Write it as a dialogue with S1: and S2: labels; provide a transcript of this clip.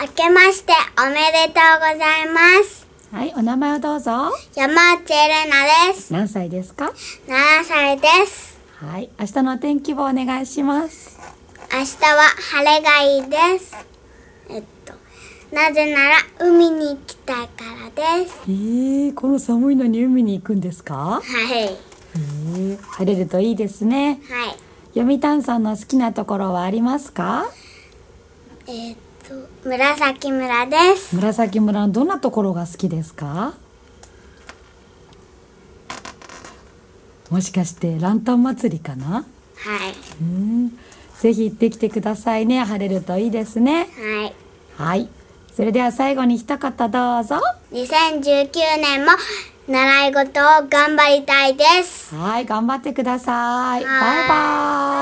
S1: 明けましておめでとうございます。はい、お名前をどうぞ。山内玲奈です。何歳ですか ?7 歳です。はい、明日の天気をお願いします。明日は晴れがいいです。えっと、なぜ
S2: なら海に行きたいからです。えー、この寒いのに海に行くんですかはい。えー、晴れるといいですね。はい。読谷さんの好きなところはありますかえー、っと紫村です紫村どんなところが好きですかもしかしてランタン祭りかなはいうんぜひ行ってきてくださいね晴れるといいですね
S3: は
S1: い
S2: はいそれでは最後に一方どうぞ2019年も
S1: 習い事を頑張りたいですはい頑張ってくださいバイ
S3: バイ